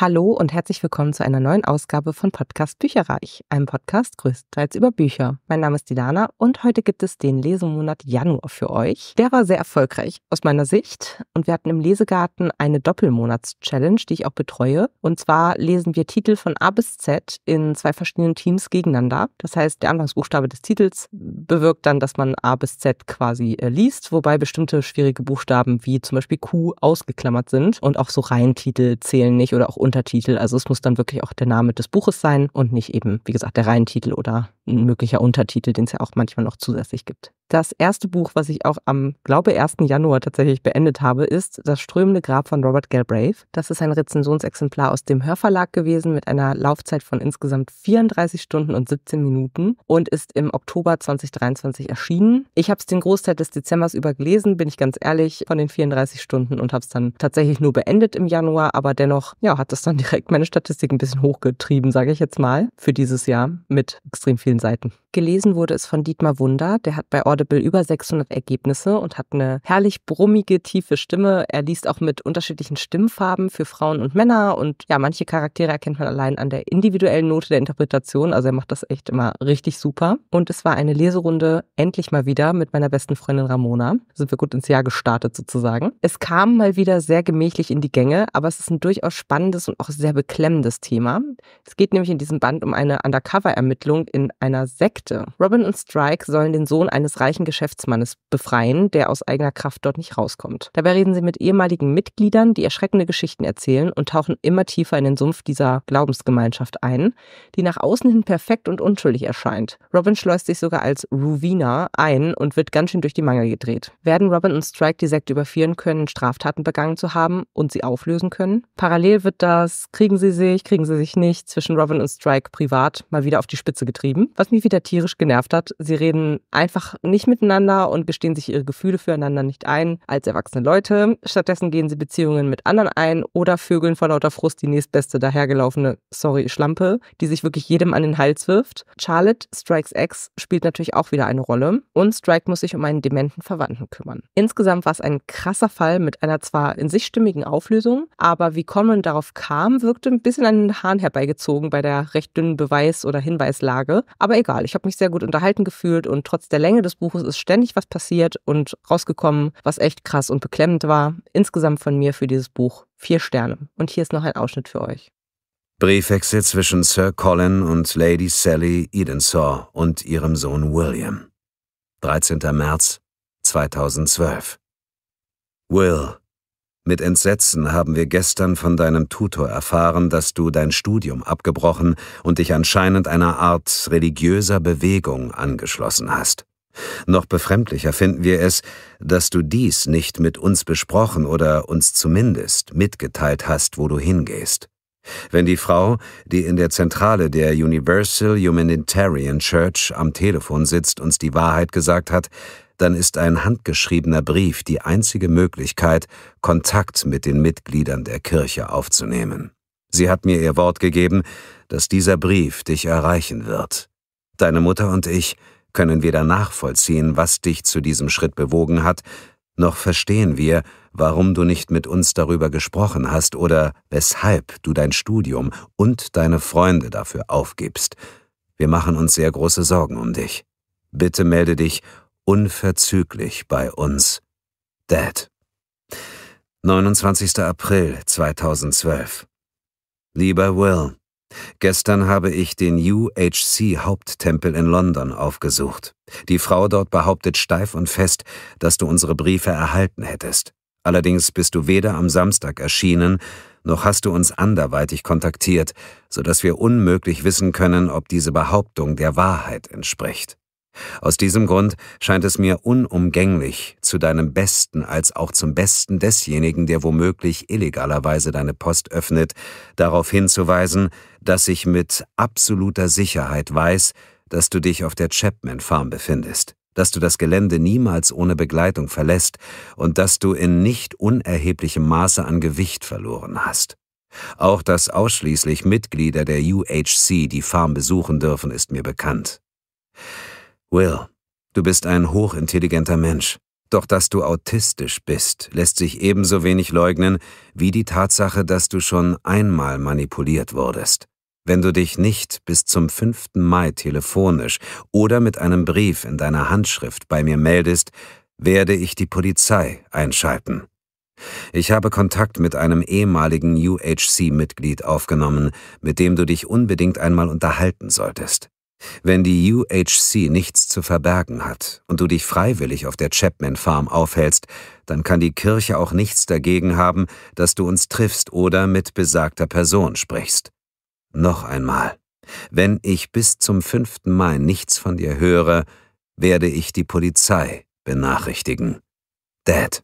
Hallo und herzlich willkommen zu einer neuen Ausgabe von Podcast Bücherreich, einem Podcast größtenteils über Bücher. Mein Name ist Dilana und heute gibt es den Lesemonat Januar für euch. Der war sehr erfolgreich aus meiner Sicht und wir hatten im Lesegarten eine Doppelmonats-Challenge, die ich auch betreue. Und zwar lesen wir Titel von A bis Z in zwei verschiedenen Teams gegeneinander. Das heißt, der Anfangsbuchstabe des Titels bewirkt dann, dass man A bis Z quasi äh, liest, wobei bestimmte schwierige Buchstaben wie zum Beispiel Q ausgeklammert sind und auch so Reihentitel zählen nicht oder auch Untertitel. Also es muss dann wirklich auch der Name des Buches sein und nicht eben, wie gesagt, der Reihentitel oder ein möglicher Untertitel, den es ja auch manchmal noch zusätzlich gibt. Das erste Buch, was ich auch am, glaube 1. Januar tatsächlich beendet habe, ist Das strömende Grab von Robert Galbraith. Das ist ein Rezensionsexemplar aus dem Hörverlag gewesen mit einer Laufzeit von insgesamt 34 Stunden und 17 Minuten und ist im Oktober 2023 erschienen. Ich habe es den Großteil des Dezembers über gelesen, bin ich ganz ehrlich, von den 34 Stunden und habe es dann tatsächlich nur beendet im Januar, aber dennoch ja, hat das dann direkt meine Statistik ein bisschen hochgetrieben, sage ich jetzt mal, für dieses Jahr mit extrem vielen Seiten. Gelesen wurde es von Dietmar Wunder. Der hat bei Audible über 600 Ergebnisse und hat eine herrlich brummige, tiefe Stimme. Er liest auch mit unterschiedlichen Stimmfarben für Frauen und Männer. Und ja, manche Charaktere erkennt man allein an der individuellen Note der Interpretation. Also er macht das echt immer richtig super. Und es war eine Leserunde endlich mal wieder mit meiner besten Freundin Ramona. Sind wir gut ins Jahr gestartet sozusagen. Es kam mal wieder sehr gemächlich in die Gänge, aber es ist ein durchaus spannendes und auch sehr beklemmendes Thema. Es geht nämlich in diesem Band um eine Undercover-Ermittlung in einer Sekte Sekte. Robin und Strike sollen den Sohn eines reichen Geschäftsmannes befreien, der aus eigener Kraft dort nicht rauskommt. Dabei reden sie mit ehemaligen Mitgliedern, die erschreckende Geschichten erzählen und tauchen immer tiefer in den Sumpf dieser Glaubensgemeinschaft ein, die nach außen hin perfekt und unschuldig erscheint. Robin schleust sich sogar als Ruvina ein und wird ganz schön durch die Mangel gedreht. Werden Robin und Strike die Sekte überführen können, Straftaten begangen zu haben und sie auflösen können? Parallel wird das, kriegen sie sich, kriegen sie sich nicht, zwischen Robin und Strike privat mal wieder auf die Spitze getrieben, was mich wieder tierisch genervt hat. Sie reden einfach nicht miteinander und gestehen sich ihre Gefühle füreinander nicht ein als erwachsene Leute. Stattdessen gehen sie Beziehungen mit anderen ein oder vögeln vor lauter Frust die nächstbeste dahergelaufene, sorry, Schlampe, die sich wirklich jedem an den Hals wirft. Charlotte Strikes Ex spielt natürlich auch wieder eine Rolle und Strike muss sich um einen dementen Verwandten kümmern. Insgesamt war es ein krasser Fall mit einer zwar in sich stimmigen Auflösung, aber wie Conman darauf kam, wirkte ein bisschen an den Hahn herbeigezogen bei der recht dünnen Beweis- oder Hinweislage. Aber egal, ich habe mich sehr gut unterhalten gefühlt und trotz der Länge des Buches ist ständig was passiert und rausgekommen, was echt krass und beklemmend war. Insgesamt von mir für dieses Buch vier Sterne. Und hier ist noch ein Ausschnitt für euch. Briefwechsel zwischen Sir Colin und Lady Sally Edenshaw und ihrem Sohn William. 13. März 2012. Will, mit Entsetzen haben wir gestern von deinem Tutor erfahren, dass du dein Studium abgebrochen und dich anscheinend einer Art religiöser Bewegung angeschlossen hast. Noch befremdlicher finden wir es, dass du dies nicht mit uns besprochen oder uns zumindest mitgeteilt hast, wo du hingehst. Wenn die Frau, die in der Zentrale der Universal Humanitarian Church am Telefon sitzt, uns die Wahrheit gesagt hat, dann ist ein handgeschriebener Brief die einzige Möglichkeit, Kontakt mit den Mitgliedern der Kirche aufzunehmen. Sie hat mir ihr Wort gegeben, dass dieser Brief dich erreichen wird. Deine Mutter und ich können weder nachvollziehen, was dich zu diesem Schritt bewogen hat, noch verstehen wir, warum du nicht mit uns darüber gesprochen hast oder weshalb du dein Studium und deine Freunde dafür aufgibst. Wir machen uns sehr große Sorgen um dich. Bitte melde dich unverzüglich bei uns. Dad. 29. April 2012. Lieber Will, gestern habe ich den UHC Haupttempel in London aufgesucht. Die Frau dort behauptet steif und fest, dass du unsere Briefe erhalten hättest. Allerdings bist du weder am Samstag erschienen, noch hast du uns anderweitig kontaktiert, so dass wir unmöglich wissen können, ob diese Behauptung der Wahrheit entspricht. Aus diesem Grund scheint es mir unumgänglich, zu deinem Besten als auch zum Besten desjenigen, der womöglich illegalerweise deine Post öffnet, darauf hinzuweisen, dass ich mit absoluter Sicherheit weiß, dass du dich auf der Chapman Farm befindest, dass du das Gelände niemals ohne Begleitung verlässt und dass du in nicht unerheblichem Maße an Gewicht verloren hast. Auch dass ausschließlich Mitglieder der UHC die Farm besuchen dürfen, ist mir bekannt. Will, du bist ein hochintelligenter Mensch. Doch dass du autistisch bist, lässt sich ebenso wenig leugnen wie die Tatsache, dass du schon einmal manipuliert wurdest. Wenn du dich nicht bis zum 5. Mai telefonisch oder mit einem Brief in deiner Handschrift bei mir meldest, werde ich die Polizei einschalten. Ich habe Kontakt mit einem ehemaligen UHC-Mitglied aufgenommen, mit dem du dich unbedingt einmal unterhalten solltest. Wenn die UHC nichts zu verbergen hat und du dich freiwillig auf der Chapman Farm aufhältst, dann kann die Kirche auch nichts dagegen haben, dass du uns triffst oder mit besagter Person sprichst. Noch einmal, wenn ich bis zum 5. Mai nichts von dir höre, werde ich die Polizei benachrichtigen. Dad.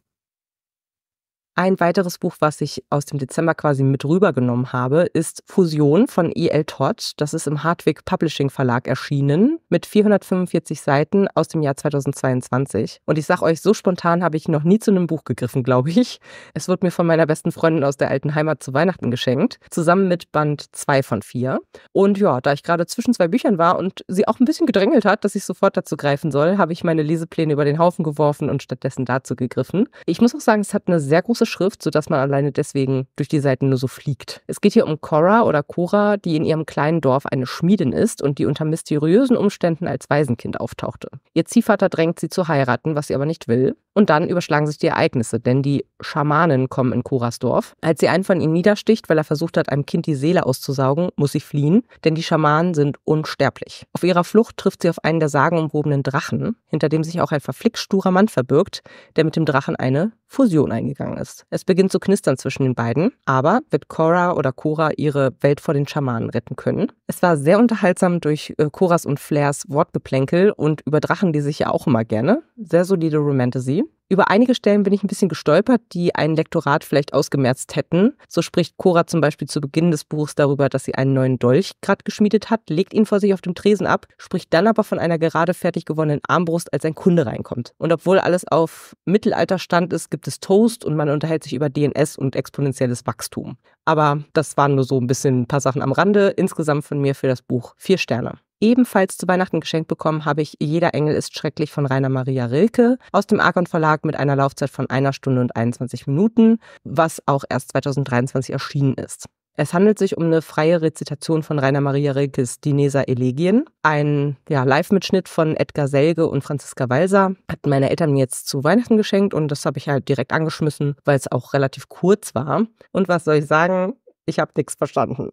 Ein weiteres Buch, was ich aus dem Dezember quasi mit rübergenommen habe, ist Fusion von E.L. Todd. Das ist im Hartwig Publishing Verlag erschienen mit 445 Seiten aus dem Jahr 2022. Und ich sag euch, so spontan habe ich noch nie zu einem Buch gegriffen, glaube ich. Es wurde mir von meiner besten Freundin aus der alten Heimat zu Weihnachten geschenkt, zusammen mit Band 2 von 4. Und ja, da ich gerade zwischen zwei Büchern war und sie auch ein bisschen gedrängelt hat, dass ich sofort dazu greifen soll, habe ich meine Lesepläne über den Haufen geworfen und stattdessen dazu gegriffen. Ich muss auch sagen, es hat eine sehr große große Schrift, sodass man alleine deswegen durch die Seiten nur so fliegt. Es geht hier um Cora oder Cora, die in ihrem kleinen Dorf eine Schmiedin ist und die unter mysteriösen Umständen als Waisenkind auftauchte. Ihr Ziehvater drängt sie zu heiraten, was sie aber nicht will. Und dann überschlagen sich die Ereignisse, denn die Schamanen kommen in Korasdorf. Als sie einen von ihnen niedersticht, weil er versucht hat, einem Kind die Seele auszusaugen, muss sie fliehen, denn die Schamanen sind unsterblich. Auf ihrer Flucht trifft sie auf einen der sagenumwobenen Drachen, hinter dem sich auch ein verflicksturer Mann verbirgt, der mit dem Drachen eine Fusion eingegangen ist. Es beginnt zu knistern zwischen den beiden, aber wird Cora oder Cora ihre Welt vor den Schamanen retten können? Es war sehr unterhaltsam durch Coras äh, und Flairs Wortgeplänkel und über Drachen, die sich ja auch immer gerne. Sehr solide Romantasy. Über einige Stellen bin ich ein bisschen gestolpert, die ein Lektorat vielleicht ausgemerzt hätten. So spricht Cora zum Beispiel zu Beginn des Buchs darüber, dass sie einen neuen Dolch gerade geschmiedet hat, legt ihn vor sich auf dem Tresen ab, spricht dann aber von einer gerade fertig gewonnenen Armbrust, als ein Kunde reinkommt. Und obwohl alles auf Mittelalterstand ist, gibt es Toast und man unterhält sich über DNS und exponentielles Wachstum. Aber das waren nur so ein bisschen ein paar Sachen am Rande. Insgesamt von mir für das Buch vier Sterne. Ebenfalls zu Weihnachten geschenkt bekommen habe ich Jeder Engel ist schrecklich von Rainer Maria Rilke aus dem Argon Verlag mit einer Laufzeit von einer Stunde und 21 Minuten, was auch erst 2023 erschienen ist. Es handelt sich um eine freie Rezitation von Rainer Maria Rilkes Dineser Elegien. Ein ja, Live-Mitschnitt von Edgar Selge und Franziska Walser hatten meine Eltern mir jetzt zu Weihnachten geschenkt und das habe ich halt direkt angeschmissen, weil es auch relativ kurz war. Und was soll ich sagen? Ich habe nichts verstanden.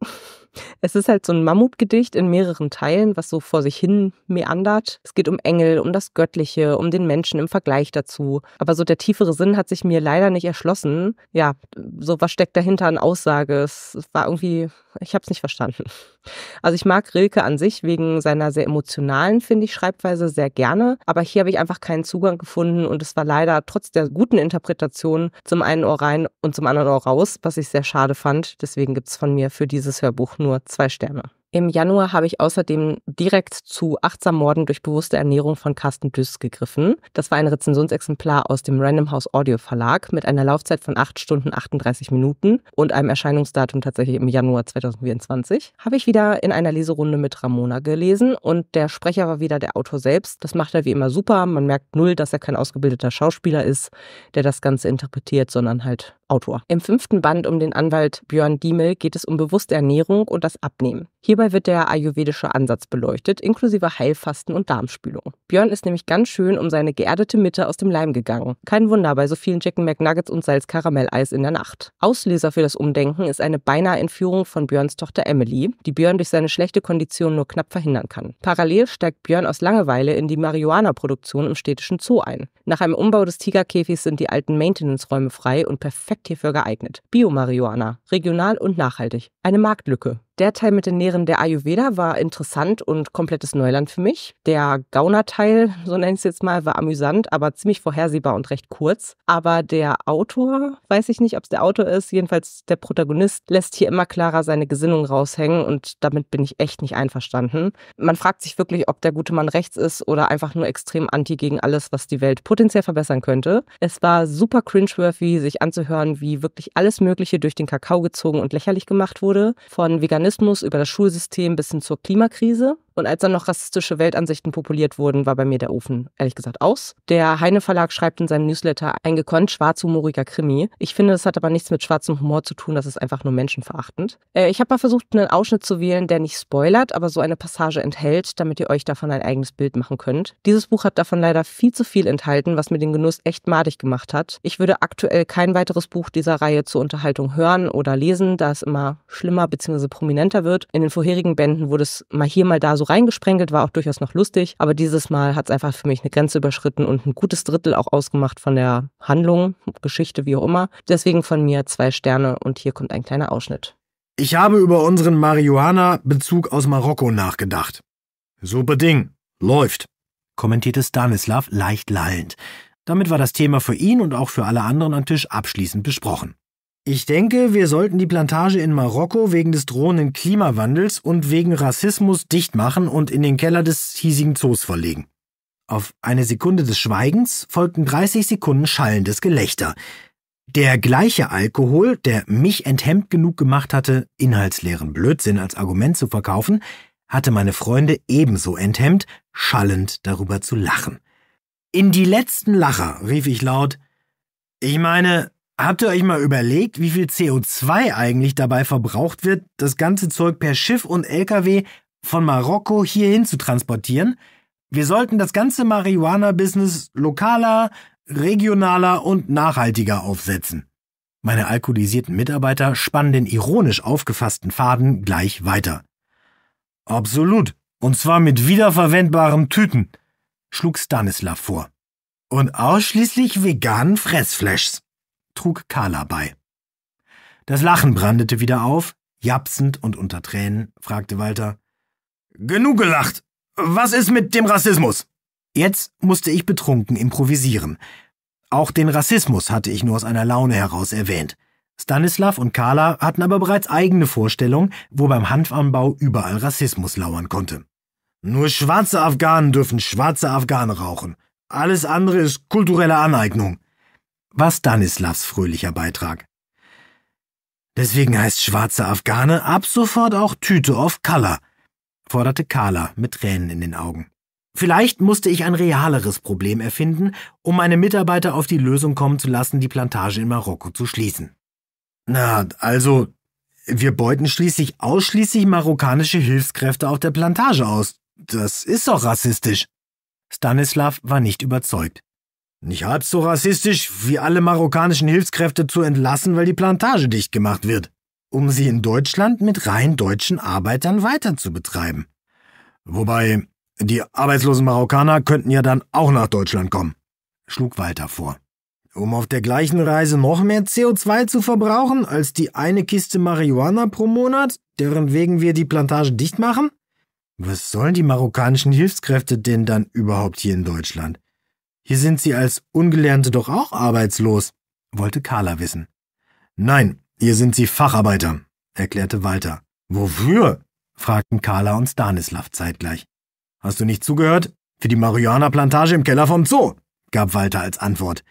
Es ist halt so ein Mammutgedicht in mehreren Teilen, was so vor sich hin meandert. Es geht um Engel, um das Göttliche, um den Menschen im Vergleich dazu. Aber so der tiefere Sinn hat sich mir leider nicht erschlossen. Ja, so was steckt dahinter an Aussage? Es war irgendwie, ich habe es nicht verstanden. Also ich mag Rilke an sich wegen seiner sehr emotionalen, finde ich, Schreibweise sehr gerne. Aber hier habe ich einfach keinen Zugang gefunden und es war leider trotz der guten Interpretation zum einen Ohr rein und zum anderen Ohr raus, was ich sehr schade fand. Deswegen gibt es von mir für dieses Hörbuch nur zwei Sterne. Im Januar habe ich außerdem direkt zu Achtsam Morden durch bewusste Ernährung von Carsten Düss gegriffen. Das war ein Rezensionsexemplar aus dem Random House Audio Verlag mit einer Laufzeit von 8 Stunden 38 Minuten und einem Erscheinungsdatum tatsächlich im Januar 2024. Habe ich wieder in einer Leserunde mit Ramona gelesen und der Sprecher war wieder der Autor selbst. Das macht er wie immer super. Man merkt null, dass er kein ausgebildeter Schauspieler ist, der das Ganze interpretiert, sondern halt Autor. Im fünften Band um den Anwalt Björn Diemel geht es um bewusste Ernährung und das Abnehmen. Hierbei wird der ayurvedische Ansatz beleuchtet, inklusive Heilfasten und Darmspülung. Björn ist nämlich ganz schön um seine geerdete Mitte aus dem Leim gegangen. Kein Wunder bei so vielen Chicken McNuggets und Salz-Karamelleis in der Nacht. Auslöser für das Umdenken ist eine beinahe Entführung von Björns Tochter Emily, die Björn durch seine schlechte Kondition nur knapp verhindern kann. Parallel steigt Björn aus Langeweile in die Marihuana-Produktion im städtischen Zoo ein. Nach einem Umbau des Tigerkäfigs sind die alten Maintenance-Räume frei und perfekt hierfür geeignet. Biomarihuana, regional und nachhaltig. Eine Marktlücke, der Teil mit den Nähren der Ayurveda war interessant und komplettes Neuland für mich. Der Gauner-Teil, so nenne ich es jetzt mal, war amüsant, aber ziemlich vorhersehbar und recht kurz. Aber der Autor, weiß ich nicht, ob es der Autor ist, jedenfalls der Protagonist, lässt hier immer klarer seine Gesinnung raushängen und damit bin ich echt nicht einverstanden. Man fragt sich wirklich, ob der gute Mann rechts ist oder einfach nur extrem anti gegen alles, was die Welt potenziell verbessern könnte. Es war super cringeworthy, sich anzuhören, wie wirklich alles Mögliche durch den Kakao gezogen und lächerlich gemacht wurde. Von vegan Veganismus über das Schulsystem bis hin zur Klimakrise. Und als dann noch rassistische Weltansichten populiert wurden, war bei mir der Ofen ehrlich gesagt aus. Der Heine Verlag schreibt in seinem Newsletter ein gekonnt schwarzhumoriger Krimi. Ich finde, das hat aber nichts mit schwarzem Humor zu tun, das ist einfach nur menschenverachtend. Äh, ich habe mal versucht, einen Ausschnitt zu wählen, der nicht spoilert, aber so eine Passage enthält, damit ihr euch davon ein eigenes Bild machen könnt. Dieses Buch hat davon leider viel zu viel enthalten, was mir den Genuss echt madig gemacht hat. Ich würde aktuell kein weiteres Buch dieser Reihe zur Unterhaltung hören oder lesen, da es immer schlimmer bzw. prominenter wird. In den vorherigen Bänden wurde es mal hier, mal da so so reingesprengelt, war auch durchaus noch lustig. Aber dieses Mal hat es einfach für mich eine Grenze überschritten und ein gutes Drittel auch ausgemacht von der Handlung, Geschichte, wie auch immer. Deswegen von mir zwei Sterne und hier kommt ein kleiner Ausschnitt. Ich habe über unseren Marihuana-Bezug aus Marokko nachgedacht. Super Ding. Läuft. Kommentierte Stanislav leicht lallend. Damit war das Thema für ihn und auch für alle anderen am Tisch abschließend besprochen. Ich denke, wir sollten die Plantage in Marokko wegen des drohenden Klimawandels und wegen Rassismus dicht machen und in den Keller des hiesigen Zoos verlegen. Auf eine Sekunde des Schweigens folgten 30 Sekunden schallendes Gelächter. Der gleiche Alkohol, der mich enthemmt genug gemacht hatte, inhaltsleeren Blödsinn als Argument zu verkaufen, hatte meine Freunde ebenso enthemmt, schallend darüber zu lachen. In die letzten Lacher rief ich laut, ich meine, Habt ihr euch mal überlegt, wie viel CO2 eigentlich dabei verbraucht wird, das ganze Zeug per Schiff und LKW von Marokko hierhin zu transportieren? Wir sollten das ganze Marihuana-Business lokaler, regionaler und nachhaltiger aufsetzen. Meine alkoholisierten Mitarbeiter spannen den ironisch aufgefassten Faden gleich weiter. Absolut, und zwar mit wiederverwendbaren Tüten, schlug Stanislav vor. Und ausschließlich veganen Fressflashs trug Carla bei. Das Lachen brandete wieder auf. Japsend und unter Tränen fragte Walter, Genug gelacht. Was ist mit dem Rassismus? Jetzt musste ich betrunken improvisieren. Auch den Rassismus hatte ich nur aus einer Laune heraus erwähnt. Stanislav und Carla hatten aber bereits eigene Vorstellungen, wo beim Hanfanbau überall Rassismus lauern konnte. Nur schwarze Afghanen dürfen schwarze Afghanen rauchen. Alles andere ist kulturelle Aneignung war Stanislavs fröhlicher Beitrag. Deswegen heißt schwarze Afghane ab sofort auch Tüte of Color, forderte Carla mit Tränen in den Augen. Vielleicht musste ich ein realeres Problem erfinden, um meine Mitarbeiter auf die Lösung kommen zu lassen, die Plantage in Marokko zu schließen. Na, also, wir beuten schließlich ausschließlich marokkanische Hilfskräfte auf der Plantage aus. Das ist doch rassistisch. Stanislav war nicht überzeugt. Nicht halb so rassistisch, wie alle marokkanischen Hilfskräfte zu entlassen, weil die Plantage dicht gemacht wird, um sie in Deutschland mit rein deutschen Arbeitern weiter zu betreiben. Wobei, die arbeitslosen Marokkaner könnten ja dann auch nach Deutschland kommen, schlug Walter vor. Um auf der gleichen Reise noch mehr CO2 zu verbrauchen als die eine Kiste Marihuana pro Monat, deren wegen wir die Plantage dicht machen? Was sollen die marokkanischen Hilfskräfte denn dann überhaupt hier in Deutschland? Hier sind Sie als Ungelernte doch auch arbeitslos, wollte Carla wissen. Nein, hier sind Sie Facharbeiter, erklärte Walter. Wofür? fragten Carla und Stanislav zeitgleich. Hast du nicht zugehört? Für die Marihuana-Plantage im Keller vom Zoo, gab Walter als Antwort.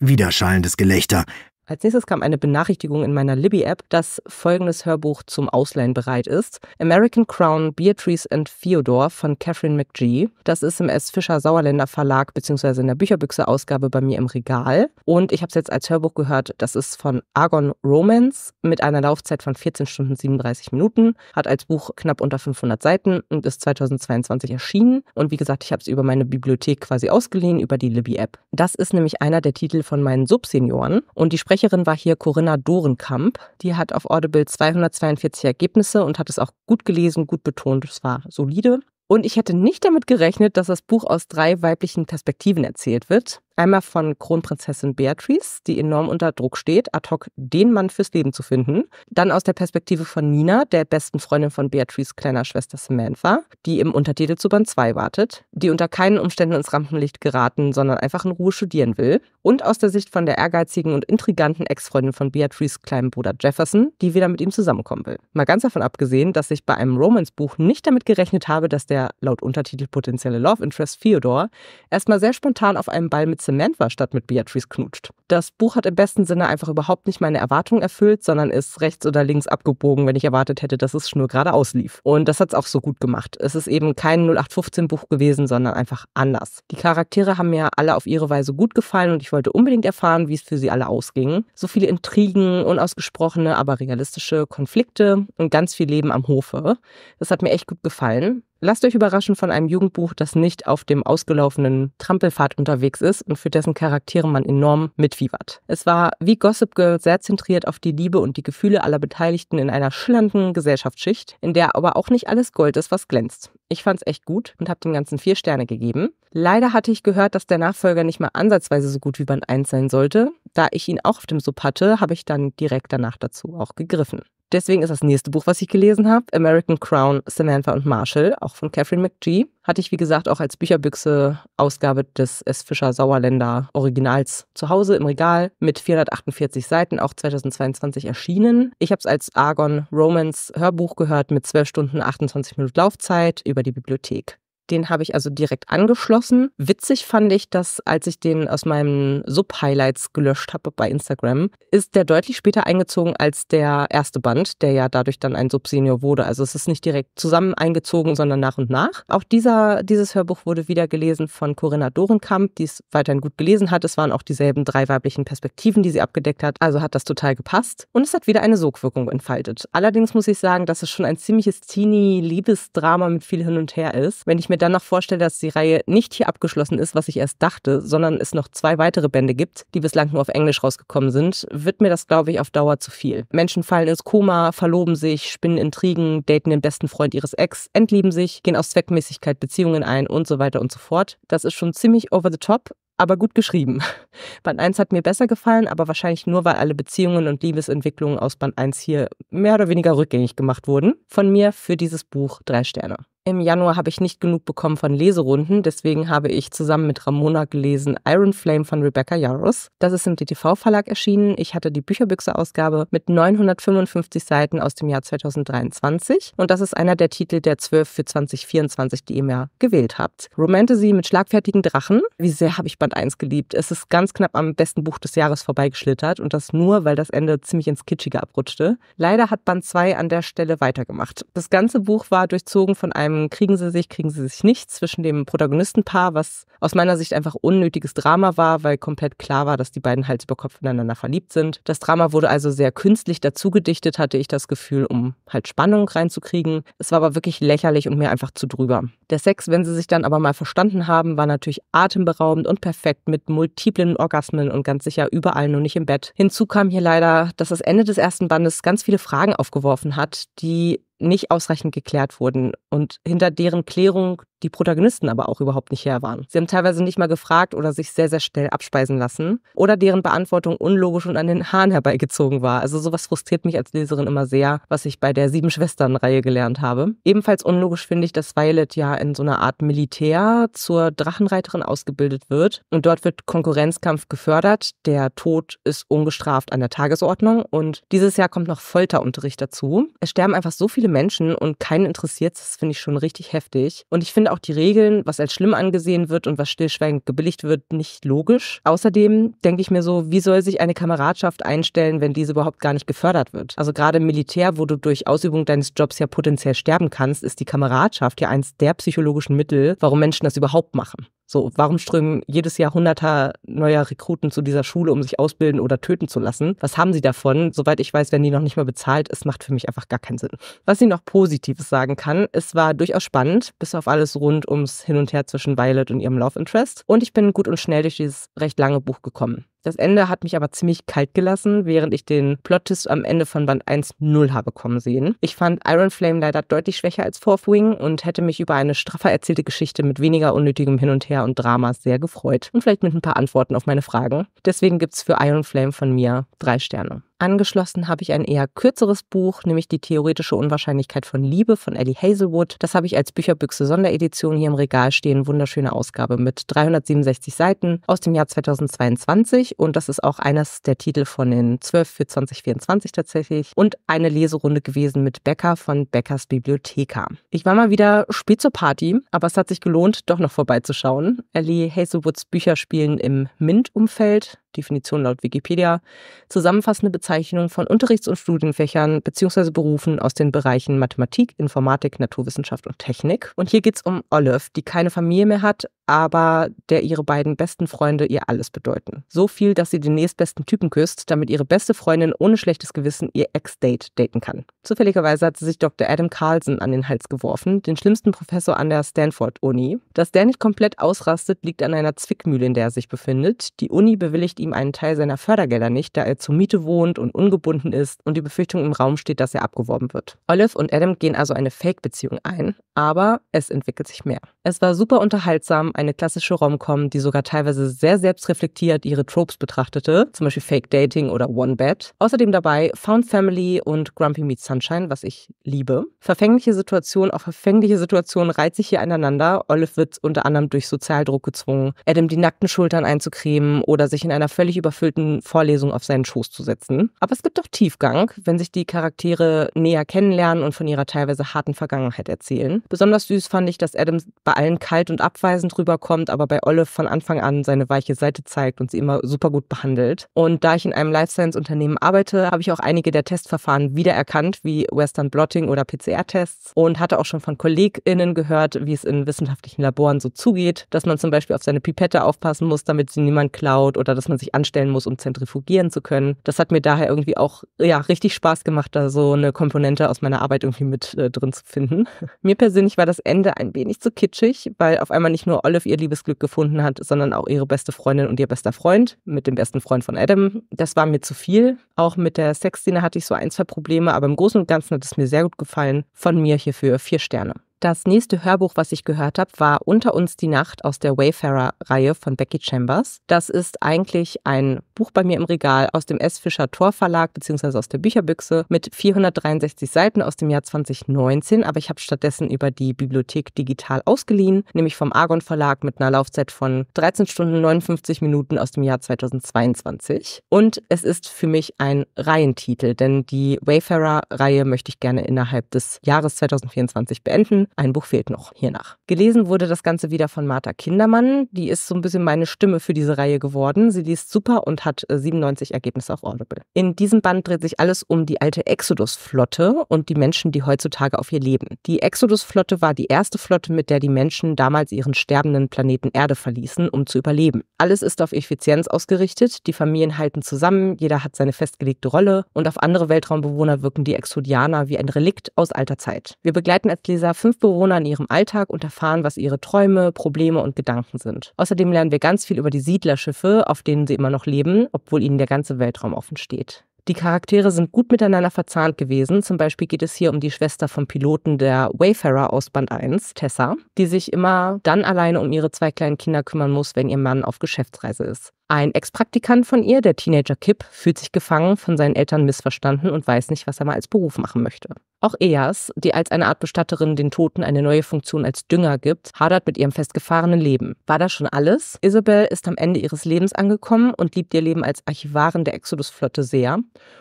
Wieder Gelächter. Als nächstes kam eine Benachrichtigung in meiner Libby-App, dass folgendes Hörbuch zum Ausleihen bereit ist. American Crown, Beatrice and Theodore von Catherine McGee. Das ist im S. Fischer Sauerländer Verlag bzw. in der Bücherbüchse-Ausgabe bei mir im Regal. Und ich habe es jetzt als Hörbuch gehört. Das ist von Argon Romance mit einer Laufzeit von 14 Stunden 37 Minuten. Hat als Buch knapp unter 500 Seiten und ist 2022 erschienen. Und wie gesagt, ich habe es über meine Bibliothek quasi ausgeliehen, über die Libby-App. Das ist nämlich einer der Titel von meinen Subsenioren. Und die sprechen Sprecherin war hier Corinna Dorenkamp. Die hat auf Audible 242 Ergebnisse und hat es auch gut gelesen, gut betont. Es war solide. Und ich hätte nicht damit gerechnet, dass das Buch aus drei weiblichen Perspektiven erzählt wird. Einmal von Kronprinzessin Beatrice, die enorm unter Druck steht, ad hoc den Mann fürs Leben zu finden. Dann aus der Perspektive von Nina, der besten Freundin von Beatrice' kleiner Schwester Samantha, die im Untertitel zu Band 2 wartet, die unter keinen Umständen ins Rampenlicht geraten, sondern einfach in Ruhe studieren will. Und aus der Sicht von der ehrgeizigen und intriganten Ex-Freundin von Beatrice' kleinem Bruder Jefferson, die wieder mit ihm zusammenkommen will. Mal ganz davon abgesehen, dass ich bei einem Romance-Buch nicht damit gerechnet habe, dass der laut Untertitel potenzielle Love Interest Theodore erstmal sehr spontan auf einem Ball mit Zement statt mit Beatrice knutscht. Das Buch hat im besten Sinne einfach überhaupt nicht meine Erwartungen erfüllt, sondern ist rechts oder links abgebogen, wenn ich erwartet hätte, dass es nur geradeaus lief. Und das hat es auch so gut gemacht. Es ist eben kein 0815-Buch gewesen, sondern einfach anders. Die Charaktere haben mir alle auf ihre Weise gut gefallen und ich wollte unbedingt erfahren, wie es für sie alle ausging. So viele Intrigen, unausgesprochene, aber realistische Konflikte und ganz viel Leben am Hofe. Das hat mir echt gut gefallen. Lasst euch überraschen von einem Jugendbuch, das nicht auf dem ausgelaufenen Trampelpfad unterwegs ist und für dessen Charaktere man enorm mitfiebert. Es war wie Gossip Girl sehr zentriert auf die Liebe und die Gefühle aller Beteiligten in einer schillernden Gesellschaftsschicht, in der aber auch nicht alles Gold ist, was glänzt. Ich fand's echt gut und habe dem Ganzen vier Sterne gegeben. Leider hatte ich gehört, dass der Nachfolger nicht mal ansatzweise so gut wie Band 1 sein sollte. Da ich ihn auch auf dem Sub hatte, habe ich dann direkt danach dazu auch gegriffen. Deswegen ist das nächste Buch, was ich gelesen habe, American Crown, Samantha und Marshall, auch von Catherine McGee. Hatte ich, wie gesagt, auch als Bücherbüchse Ausgabe des S. Fischer Sauerländer Originals zu Hause im Regal mit 448 Seiten, auch 2022 erschienen. Ich habe es als Argon Romance Hörbuch gehört mit 12 Stunden 28 Minuten Laufzeit über die Bibliothek. Den habe ich also direkt angeschlossen. Witzig fand ich, dass als ich den aus meinen Sub-Highlights gelöscht habe bei Instagram, ist der deutlich später eingezogen als der erste Band, der ja dadurch dann ein Sub-Senior wurde. Also es ist nicht direkt zusammen eingezogen, sondern nach und nach. Auch dieser, dieses Hörbuch wurde wieder gelesen von Corinna Dorenkamp, die es weiterhin gut gelesen hat. Es waren auch dieselben drei weiblichen Perspektiven, die sie abgedeckt hat. Also hat das total gepasst. Und es hat wieder eine Sogwirkung entfaltet. Allerdings muss ich sagen, dass es schon ein ziemliches Teenie-Liebesdrama mit viel hin und her ist. Wenn ich mir mir danach vorstelle, dass die Reihe nicht hier abgeschlossen ist, was ich erst dachte, sondern es noch zwei weitere Bände gibt, die bislang nur auf Englisch rausgekommen sind, wird mir das, glaube ich, auf Dauer zu viel. Menschen fallen ins Koma, verloben sich, spinnen Intrigen, daten den besten Freund ihres Ex, entlieben sich, gehen aus Zweckmäßigkeit Beziehungen ein und so weiter und so fort. Das ist schon ziemlich over the top, aber gut geschrieben. Band 1 hat mir besser gefallen, aber wahrscheinlich nur, weil alle Beziehungen und Liebesentwicklungen aus Band 1 hier mehr oder weniger rückgängig gemacht wurden. Von mir für dieses Buch drei Sterne. Im Januar habe ich nicht genug bekommen von Leserunden, deswegen habe ich zusammen mit Ramona gelesen Iron Flame von Rebecca Yarros. Das ist im DTV Verlag erschienen. Ich hatte die Bücherbüchse-Ausgabe mit 955 Seiten aus dem Jahr 2023 und das ist einer der Titel der 12 für 2024, die ihr mir gewählt habt. Romantasy mit schlagfertigen Drachen. Wie sehr habe ich Band 1 geliebt. Es ist ganz knapp am besten Buch des Jahres vorbeigeschlittert und das nur, weil das Ende ziemlich ins Kitschige abrutschte. Leider hat Band 2 an der Stelle weitergemacht. Das ganze Buch war durchzogen von einem kriegen sie sich, kriegen sie sich nicht zwischen dem Protagonistenpaar, was aus meiner Sicht einfach unnötiges Drama war, weil komplett klar war, dass die beiden Hals über Kopf ineinander verliebt sind. Das Drama wurde also sehr künstlich dazugedichtet, hatte ich das Gefühl, um halt Spannung reinzukriegen. Es war aber wirklich lächerlich und mir einfach zu drüber. Der Sex, wenn sie sich dann aber mal verstanden haben, war natürlich atemberaubend und perfekt mit multiplen Orgasmen und ganz sicher überall, nur nicht im Bett. Hinzu kam hier leider, dass das Ende des ersten Bandes ganz viele Fragen aufgeworfen hat, die nicht ausreichend geklärt wurden und hinter deren Klärung die Protagonisten aber auch überhaupt nicht her waren. Sie haben teilweise nicht mal gefragt oder sich sehr, sehr schnell abspeisen lassen oder deren Beantwortung unlogisch und an den Haaren herbeigezogen war. Also sowas frustriert mich als Leserin immer sehr, was ich bei der Sieben Schwestern-Reihe gelernt habe. Ebenfalls unlogisch finde ich, dass Violet ja in so einer Art Militär zur Drachenreiterin ausgebildet wird und dort wird Konkurrenzkampf gefördert. Der Tod ist ungestraft an der Tagesordnung und dieses Jahr kommt noch Folterunterricht dazu. Es sterben einfach so viele Menschen und keinen interessiert, das finde ich schon richtig heftig. Und ich finde finde auch die Regeln, was als schlimm angesehen wird und was stillschweigend gebilligt wird, nicht logisch. Außerdem denke ich mir so, wie soll sich eine Kameradschaft einstellen, wenn diese überhaupt gar nicht gefördert wird? Also gerade im Militär, wo du durch Ausübung deines Jobs ja potenziell sterben kannst, ist die Kameradschaft ja eins der psychologischen Mittel, warum Menschen das überhaupt machen. So, warum strömen jedes Jahr hunderter neuer Rekruten zu dieser Schule, um sich ausbilden oder töten zu lassen? Was haben sie davon? Soweit ich weiß, werden die noch nicht mal bezahlt. Es macht für mich einfach gar keinen Sinn. Was sie noch Positives sagen kann, es war durchaus spannend, bis auf alles rund ums Hin und Her zwischen Violet und ihrem Love Interest. Und ich bin gut und schnell durch dieses recht lange Buch gekommen. Das Ende hat mich aber ziemlich kalt gelassen, während ich den plot am Ende von Band 1 null habe kommen sehen. Ich fand Iron Flame leider deutlich schwächer als Fourth Wing und hätte mich über eine straffer erzählte Geschichte mit weniger unnötigem Hin und Her und Drama sehr gefreut und vielleicht mit ein paar Antworten auf meine Fragen. Deswegen gibt's für Iron Flame von mir drei Sterne. Angeschlossen habe ich ein eher kürzeres Buch, nämlich Die theoretische Unwahrscheinlichkeit von Liebe von Ellie Hazelwood. Das habe ich als Bücherbüchse Sonderedition hier im Regal stehen. Wunderschöne Ausgabe mit 367 Seiten aus dem Jahr 2022. Und das ist auch eines der Titel von den 12 für 2024 tatsächlich. Und eine Leserunde gewesen mit Becker von Beckers Bibliotheka. Ich war mal wieder spät zur Party, aber es hat sich gelohnt, doch noch vorbeizuschauen. Ellie Hazelwoods Bücher spielen im MINT-Umfeld. Definition laut Wikipedia zusammenfassende Bezeichnung von Unterrichts- und Studienfächern bzw. Berufen aus den Bereichen Mathematik, Informatik, Naturwissenschaft und Technik. Und hier geht es um Olive, die keine Familie mehr hat, aber der ihre beiden besten Freunde ihr alles bedeuten. So viel, dass sie den nächstbesten Typen küsst, damit ihre beste Freundin ohne schlechtes Gewissen ihr Ex-Date daten kann. Zufälligerweise hat sie sich Dr. Adam Carlson an den Hals geworfen, den schlimmsten Professor an der Stanford-Uni. Dass der nicht komplett ausrastet, liegt an einer Zwickmühle, in der er sich befindet. Die Uni bewilligt ihm ihm einen Teil seiner Fördergelder nicht, da er zur Miete wohnt und ungebunden ist und die Befürchtung im Raum steht, dass er abgeworben wird. Olive und Adam gehen also eine Fake-Beziehung ein, aber es entwickelt sich mehr. Es war super unterhaltsam, eine klassische Rom-Com, die sogar teilweise sehr selbstreflektiert ihre Tropes betrachtete, zum Beispiel Fake Dating oder One Bed. Außerdem dabei Found Family und Grumpy Meets Sunshine, was ich liebe. Verfängliche Situation auf verfängliche Situation reiht sich hier aneinander. Olive wird unter anderem durch Sozialdruck gezwungen, Adam die nackten Schultern einzucremen oder sich in einer einer völlig überfüllten Vorlesung auf seinen Schoß zu setzen. Aber es gibt auch Tiefgang, wenn sich die Charaktere näher kennenlernen und von ihrer teilweise harten Vergangenheit erzählen. Besonders süß fand ich, dass Adams bei allen kalt und abweisend rüberkommt, aber bei Olive von Anfang an seine weiche Seite zeigt und sie immer super gut behandelt. Und da ich in einem Life Science Unternehmen arbeite, habe ich auch einige der Testverfahren wiedererkannt, wie Western Blotting oder PCR-Tests und hatte auch schon von KollegInnen gehört, wie es in wissenschaftlichen Laboren so zugeht, dass man zum Beispiel auf seine Pipette aufpassen muss, damit sie niemand klaut oder dass man man sich anstellen muss, um zentrifugieren zu können. Das hat mir daher irgendwie auch ja, richtig Spaß gemacht, da so eine Komponente aus meiner Arbeit irgendwie mit äh, drin zu finden. mir persönlich war das Ende ein wenig zu kitschig, weil auf einmal nicht nur Olive ihr Liebesglück gefunden hat, sondern auch ihre beste Freundin und ihr bester Freund mit dem besten Freund von Adam. Das war mir zu viel. Auch mit der Sexszene hatte ich so ein, zwei Probleme, aber im Großen und Ganzen hat es mir sehr gut gefallen. Von mir hierfür vier Sterne. Das nächste Hörbuch, was ich gehört habe, war Unter uns die Nacht aus der Wayfarer-Reihe von Becky Chambers. Das ist eigentlich ein Buch bei mir im Regal aus dem S. Fischer Tor Verlag bzw. aus der Bücherbüchse mit 463 Seiten aus dem Jahr 2019, aber ich habe stattdessen über die Bibliothek digital ausgeliehen, nämlich vom Argon Verlag mit einer Laufzeit von 13 Stunden 59 Minuten aus dem Jahr 2022. Und es ist für mich ein Reihentitel, denn die Wayfarer-Reihe möchte ich gerne innerhalb des Jahres 2024 beenden ein Buch fehlt noch hiernach. Gelesen wurde das Ganze wieder von Martha Kindermann. Die ist so ein bisschen meine Stimme für diese Reihe geworden. Sie liest super und hat 97 äh, Ergebnisse auf Audible. In diesem Band dreht sich alles um die alte Exodus-Flotte und die Menschen, die heutzutage auf ihr leben. Die Exodus-Flotte war die erste Flotte, mit der die Menschen damals ihren sterbenden Planeten Erde verließen, um zu überleben. Alles ist auf Effizienz ausgerichtet, die Familien halten zusammen, jeder hat seine festgelegte Rolle und auf andere Weltraumbewohner wirken die Exodianer wie ein Relikt aus alter Zeit. Wir begleiten als Leser fünf Schiffbewohner in ihrem Alltag und erfahren, was ihre Träume, Probleme und Gedanken sind. Außerdem lernen wir ganz viel über die Siedlerschiffe, auf denen sie immer noch leben, obwohl ihnen der ganze Weltraum offen steht. Die Charaktere sind gut miteinander verzahnt gewesen. Zum Beispiel geht es hier um die Schwester vom Piloten der Wayfarer aus Band 1, Tessa, die sich immer dann alleine um ihre zwei kleinen Kinder kümmern muss, wenn ihr Mann auf Geschäftsreise ist. Ein Ex-Praktikant von ihr, der Teenager Kip, fühlt sich gefangen, von seinen Eltern missverstanden und weiß nicht, was er mal als Beruf machen möchte. Auch Eas, die als eine Art Bestatterin den Toten eine neue Funktion als Dünger gibt, hadert mit ihrem festgefahrenen Leben. War das schon alles? Isabel ist am Ende ihres Lebens angekommen und liebt ihr Leben als Archivarin der Exodus-Flotte sehr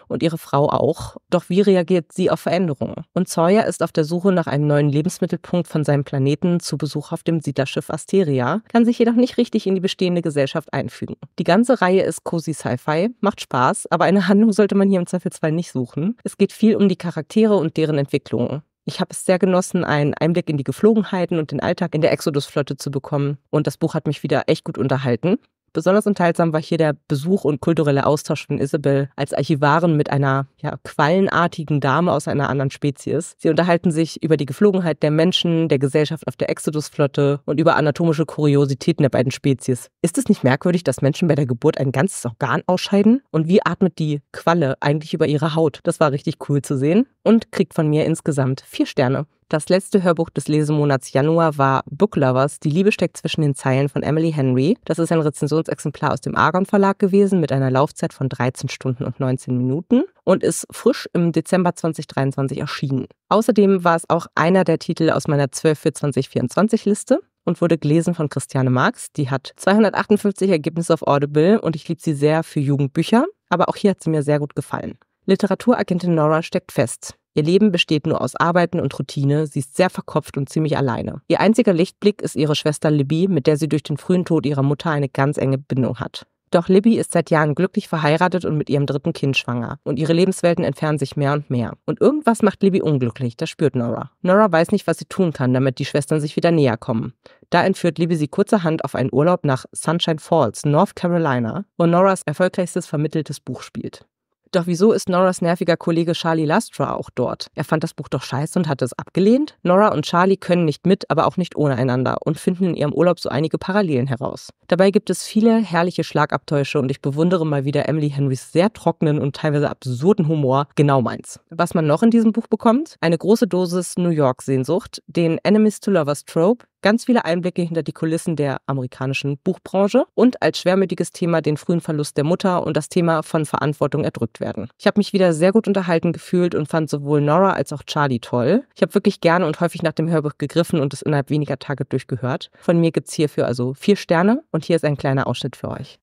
und ihre Frau auch. Doch wie reagiert sie auf Veränderungen? Und Sawyer ist auf der Suche nach einem neuen Lebensmittelpunkt von seinem Planeten zu Besuch auf dem Siedlerschiff Asteria, kann sich jedoch nicht richtig in die bestehende Gesellschaft einfügen. Die ganze Reihe ist cozy Sci-Fi, macht Spaß, aber eine Handlung sollte man hier im Zweifelsfall nicht suchen. Es geht viel um die Charaktere und deren Entwicklungen. Ich habe es sehr genossen, einen Einblick in die Geflogenheiten und den Alltag in der Exodus-Flotte zu bekommen und das Buch hat mich wieder echt gut unterhalten. Besonders unterhaltsam war hier der Besuch und kulturelle Austausch von Isabel als Archivarin mit einer ja, quallenartigen Dame aus einer anderen Spezies. Sie unterhalten sich über die Geflogenheit der Menschen, der Gesellschaft auf der Exodusflotte und über anatomische Kuriositäten der beiden Spezies. Ist es nicht merkwürdig, dass Menschen bei der Geburt ein ganzes Organ ausscheiden? Und wie atmet die Qualle eigentlich über ihre Haut? Das war richtig cool zu sehen und kriegt von mir insgesamt vier Sterne. Das letzte Hörbuch des Lesemonats Januar war Book Lovers, Die Liebe steckt zwischen den Zeilen von Emily Henry. Das ist ein Rezensionsexemplar aus dem Argon Verlag gewesen mit einer Laufzeit von 13 Stunden und 19 Minuten und ist frisch im Dezember 2023 erschienen. Außerdem war es auch einer der Titel aus meiner 12 für 2024 Liste und wurde gelesen von Christiane Marx. Die hat 258 Ergebnisse auf Audible und ich liebe sie sehr für Jugendbücher, aber auch hier hat sie mir sehr gut gefallen. Literaturagentin Nora steckt fest. Ihr Leben besteht nur aus Arbeiten und Routine, sie ist sehr verkopft und ziemlich alleine. Ihr einziger Lichtblick ist ihre Schwester Libby, mit der sie durch den frühen Tod ihrer Mutter eine ganz enge Bindung hat. Doch Libby ist seit Jahren glücklich verheiratet und mit ihrem dritten Kind schwanger. Und ihre Lebenswelten entfernen sich mehr und mehr. Und irgendwas macht Libby unglücklich, das spürt Nora. Nora weiß nicht, was sie tun kann, damit die Schwestern sich wieder näher kommen. Da entführt Libby sie kurzerhand auf einen Urlaub nach Sunshine Falls, North Carolina, wo Noras erfolgreichstes vermitteltes Buch spielt. Doch wieso ist Noras nerviger Kollege Charlie Lastra auch dort? Er fand das Buch doch scheiße und hat es abgelehnt? Nora und Charlie können nicht mit, aber auch nicht ohne einander und finden in ihrem Urlaub so einige Parallelen heraus. Dabei gibt es viele herrliche Schlagabtäusche und ich bewundere mal wieder Emily Henrys sehr trockenen und teilweise absurden Humor, genau meins. Was man noch in diesem Buch bekommt? Eine große Dosis New York-Sehnsucht, den Enemies to Lovers Trope, ganz viele Einblicke hinter die Kulissen der amerikanischen Buchbranche und als schwermütiges Thema den frühen Verlust der Mutter und das Thema von Verantwortung erdrückt werden. Ich habe mich wieder sehr gut unterhalten gefühlt und fand sowohl Nora als auch Charlie toll. Ich habe wirklich gerne und häufig nach dem Hörbuch gegriffen und es innerhalb weniger Tage durchgehört. Von mir gibt es hierfür also vier Sterne und hier ist ein kleiner Ausschnitt für euch.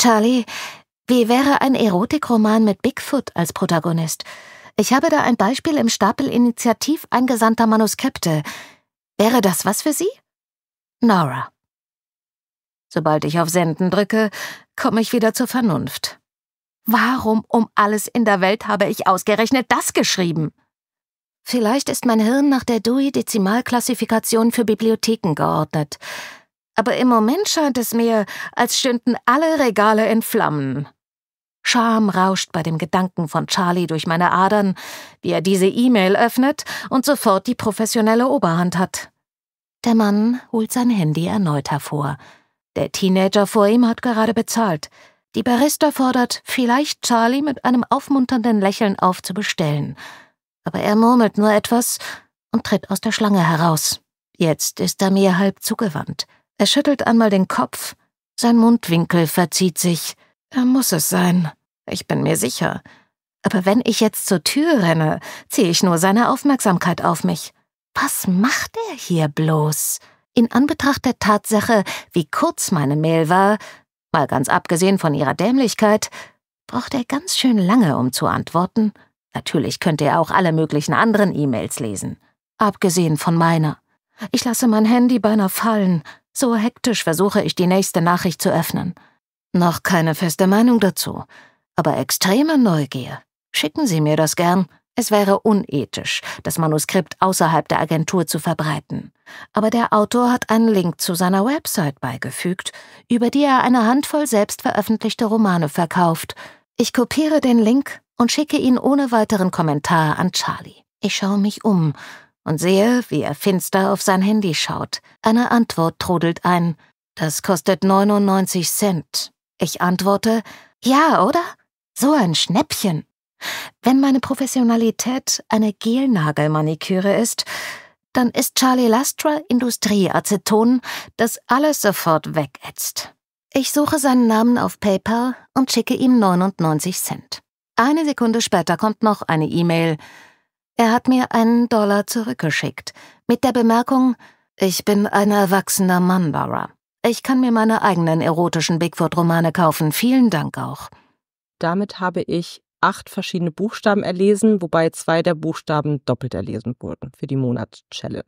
Charlie, wie wäre ein Erotikroman mit Bigfoot als Protagonist? Ich habe da ein Beispiel im Stapel Initiativ eingesandter Manuskripte. Wäre das was für Sie? Nora. Sobald ich auf Senden drücke, komme ich wieder zur Vernunft. Warum um alles in der Welt habe ich ausgerechnet das geschrieben? Vielleicht ist mein Hirn nach der Dewey-Dezimalklassifikation für Bibliotheken geordnet. Aber im Moment scheint es mir, als stünden alle Regale in Flammen. Scham rauscht bei dem Gedanken von Charlie durch meine Adern, wie er diese E-Mail öffnet und sofort die professionelle Oberhand hat. Der Mann holt sein Handy erneut hervor. Der Teenager vor ihm hat gerade bezahlt. Die Barista fordert, vielleicht Charlie mit einem aufmunternden Lächeln aufzubestellen. Aber er murmelt nur etwas und tritt aus der Schlange heraus. Jetzt ist er mir halb zugewandt. Er schüttelt einmal den Kopf, sein Mundwinkel verzieht sich. Er muss es sein. Ich bin mir sicher. Aber wenn ich jetzt zur Tür renne, ziehe ich nur seine Aufmerksamkeit auf mich. Was macht er hier bloß? In Anbetracht der Tatsache, wie kurz meine Mail war, mal ganz abgesehen von ihrer Dämlichkeit, braucht er ganz schön lange, um zu antworten. Natürlich könnte er auch alle möglichen anderen E-Mails lesen. Abgesehen von meiner. Ich lasse mein Handy beinahe fallen. So hektisch versuche ich, die nächste Nachricht zu öffnen. Noch keine feste Meinung dazu aber extreme Neugier. Schicken Sie mir das gern. Es wäre unethisch, das Manuskript außerhalb der Agentur zu verbreiten. Aber der Autor hat einen Link zu seiner Website beigefügt, über die er eine Handvoll selbst veröffentlichte Romane verkauft. Ich kopiere den Link und schicke ihn ohne weiteren Kommentar an Charlie. Ich schaue mich um und sehe, wie er finster auf sein Handy schaut. Eine Antwort trudelt ein. Das kostet 99 Cent. Ich antworte, ja, oder? So ein Schnäppchen. Wenn meine Professionalität eine Gelnagelmaniküre ist, dann ist Charlie Lastra Industrieaceton, das alles sofort wegätzt. Ich suche seinen Namen auf PayPal und schicke ihm 99 Cent. Eine Sekunde später kommt noch eine E-Mail. Er hat mir einen Dollar zurückgeschickt, mit der Bemerkung, ich bin ein erwachsener Mann, Barra. Ich kann mir meine eigenen erotischen Bigfoot-Romane kaufen, vielen Dank auch. Damit habe ich acht verschiedene Buchstaben erlesen, wobei zwei der Buchstaben doppelt erlesen wurden für die Monatschallenge.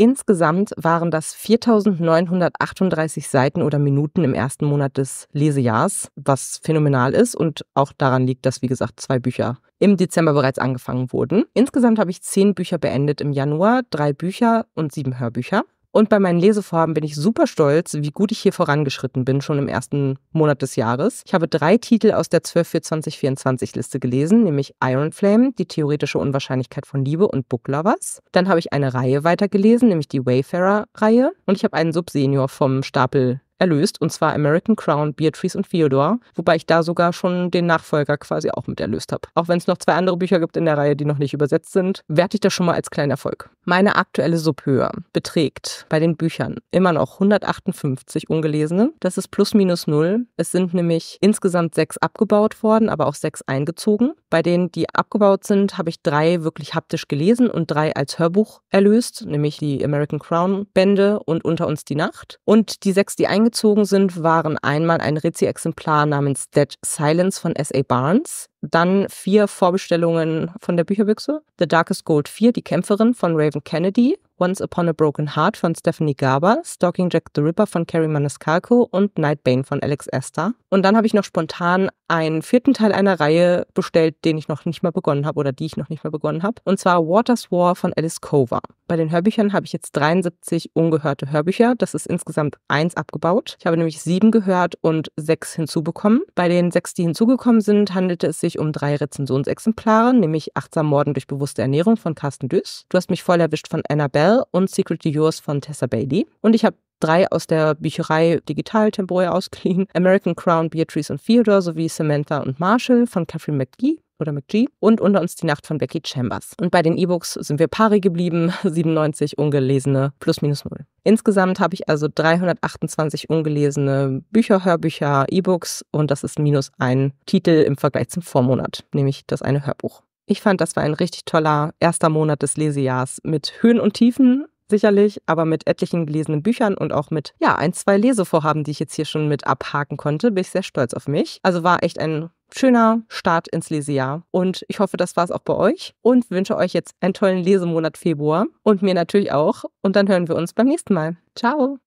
Insgesamt waren das 4938 Seiten oder Minuten im ersten Monat des Lesejahrs, was phänomenal ist und auch daran liegt, dass, wie gesagt, zwei Bücher im Dezember bereits angefangen wurden. Insgesamt habe ich zehn Bücher beendet im Januar, drei Bücher und sieben Hörbücher. Und bei meinen Lesevorhaben bin ich super stolz, wie gut ich hier vorangeschritten bin, schon im ersten Monat des Jahres. Ich habe drei Titel aus der 12 für 2024 Liste gelesen, nämlich Iron Flame, die theoretische Unwahrscheinlichkeit von Liebe und Book Lovers. Dann habe ich eine Reihe weitergelesen, nämlich die Wayfarer-Reihe. Und ich habe einen Subsenior vom Stapel erlöst, und zwar American Crown, Beatrice und Theodore, wobei ich da sogar schon den Nachfolger quasi auch mit erlöst habe. Auch wenn es noch zwei andere Bücher gibt in der Reihe, die noch nicht übersetzt sind, werte ich das schon mal als kleinen Erfolg. Meine aktuelle Subhöhe beträgt bei den Büchern immer noch 158 ungelesene. Das ist plus minus null. Es sind nämlich insgesamt sechs abgebaut worden, aber auch sechs eingezogen. Bei denen, die abgebaut sind, habe ich drei wirklich haptisch gelesen und drei als Hörbuch erlöst, nämlich die American Crown Bände und Unter uns die Nacht. Und die sechs, die eingezogen eingezogen sind, waren einmal ein Rezi-Exemplar namens Dead Silence von S.A. Barnes, dann vier Vorbestellungen von der Bücherbüchse, The Darkest Gold 4, Die Kämpferin von Raven Kennedy, Once Upon a Broken Heart von Stephanie Garber, Stalking Jack the Ripper von Carrie Maniscalco und Nightbane von Alex Esther. Und dann habe ich noch spontan einen vierten Teil einer Reihe bestellt, den ich noch nicht mal begonnen habe oder die ich noch nicht mal begonnen habe. Und zwar Waters War von Alice Cover. Bei den Hörbüchern habe ich jetzt 73 ungehörte Hörbücher. Das ist insgesamt eins abgebaut. Ich habe nämlich sieben gehört und sechs hinzubekommen. Bei den sechs, die hinzugekommen sind, handelte es sich um drei Rezensionsexemplare, nämlich Achtsam Morden durch bewusste Ernährung von Carsten Düss. Du hast mich voll erwischt von Annabelle Bell und Secretly Yours von Tessa Bailey. Und ich habe drei aus der Bücherei Digital Tempoe ausgeliehen. American Crown, Beatrice und Theodore sowie Samantha und Marshall von Catherine McGee oder McGee und unter uns die Nacht von Becky Chambers. Und bei den E-Books sind wir pari geblieben, 97 ungelesene plus minus null. Insgesamt habe ich also 328 ungelesene Bücher, Hörbücher, E-Books und das ist minus ein Titel im Vergleich zum Vormonat, nämlich das eine Hörbuch. Ich fand, das war ein richtig toller erster Monat des Lesejahrs mit Höhen und Tiefen, sicherlich, aber mit etlichen gelesenen Büchern und auch mit, ja, ein, zwei Lesevorhaben, die ich jetzt hier schon mit abhaken konnte, bin ich sehr stolz auf mich. Also war echt ein schöner Start ins Lesejahr. Und ich hoffe, das war es auch bei euch und wünsche euch jetzt einen tollen Lesemonat Februar und mir natürlich auch. Und dann hören wir uns beim nächsten Mal. Ciao!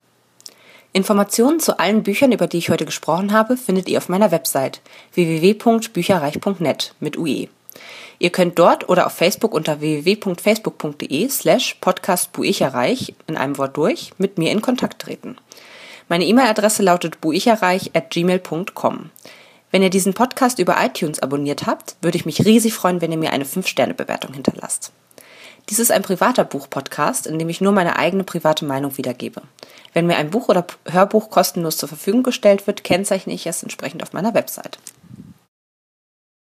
Informationen zu allen Büchern, über die ich heute gesprochen habe, findet ihr auf meiner Website www.bücherreich.net mit UE. Ihr könnt dort oder auf Facebook unter www.facebook.de slash podcastbuicherreich in einem Wort durch mit mir in Kontakt treten. Meine E-Mail-Adresse lautet buicherreich at gmail.com. Wenn ihr diesen Podcast über iTunes abonniert habt, würde ich mich riesig freuen, wenn ihr mir eine 5-Sterne-Bewertung hinterlasst. Dies ist ein privater Buch-Podcast, in dem ich nur meine eigene private Meinung wiedergebe. Wenn mir ein Buch oder Hörbuch kostenlos zur Verfügung gestellt wird, kennzeichne ich es entsprechend auf meiner Website.